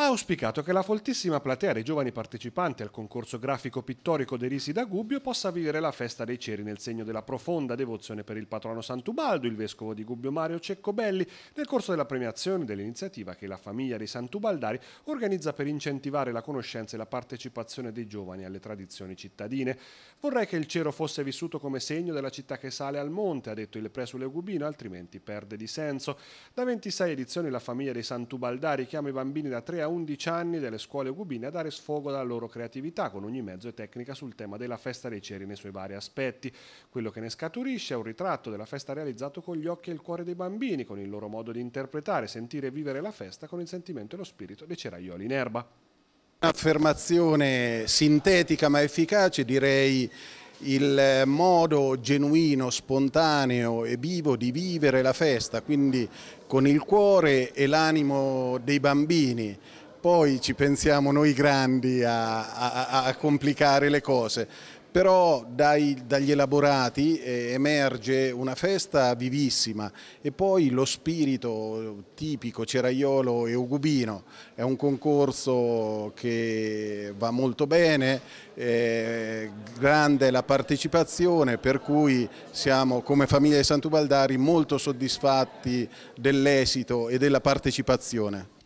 ha auspicato che la foltissima platea dei giovani partecipanti al concorso grafico pittorico dei Risi da Gubbio possa vivere la festa dei ceri nel segno della profonda devozione per il patrono Santubaldo, il vescovo di Gubbio Mario Ceccobelli, nel corso della premiazione dell'iniziativa che la famiglia dei Santubaldari organizza per incentivare la conoscenza e la partecipazione dei giovani alle tradizioni cittadine. Vorrei che il cero fosse vissuto come segno della città che sale al monte, ha detto il presule Gubino, altrimenti perde di senso. Da 26 edizioni la famiglia dei Santubaldari chiama i bambini da 3 a 11 anni delle scuole cubine a dare sfogo alla loro creatività con ogni mezzo e tecnica sul tema della festa dei ceri nei suoi vari aspetti. Quello che ne scaturisce è un ritratto della festa realizzato con gli occhi e il cuore dei bambini, con il loro modo di interpretare, sentire e vivere la festa con il sentimento e lo spirito dei ceraioli in erba. Un'affermazione sintetica ma efficace, direi il eh, modo genuino, spontaneo e vivo di vivere la festa, quindi con il cuore e l'animo dei bambini. Poi ci pensiamo noi grandi a, a, a complicare le cose però dai, dagli elaborati eh, emerge una festa vivissima e poi lo spirito tipico ceraiolo e ugubino è un concorso che va molto bene, eh, grande la partecipazione per cui siamo come famiglia di Sant'Ubaldari molto soddisfatti dell'esito e della partecipazione.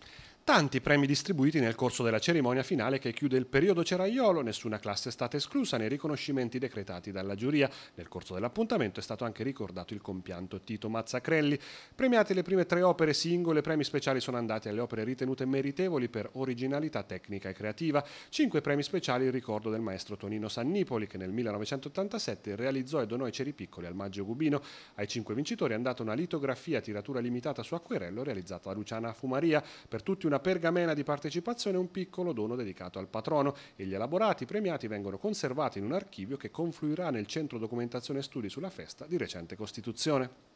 Tanti premi distribuiti nel corso della cerimonia finale che chiude il periodo ceraiolo, nessuna classe è stata esclusa nei riconoscimenti decretati dalla giuria. Nel corso dell'appuntamento è stato anche ricordato il compianto Tito Mazzacrelli. Premiate le prime tre opere singole, premi speciali sono andati alle opere ritenute meritevoli per originalità tecnica e creativa. Cinque premi speciali in ricordo del maestro Tonino Sannipoli che nel 1987 realizzò e donò i ceri piccoli al Maggio Gubino. Ai cinque vincitori è andata una litografia a tiratura limitata su acquerello realizzata da Luciana Fumaria. Per tutti una pergamena di partecipazione e un piccolo dono dedicato al patrono e gli elaborati premiati vengono conservati in un archivio che confluirà nel Centro Documentazione Studi sulla Festa di recente costituzione.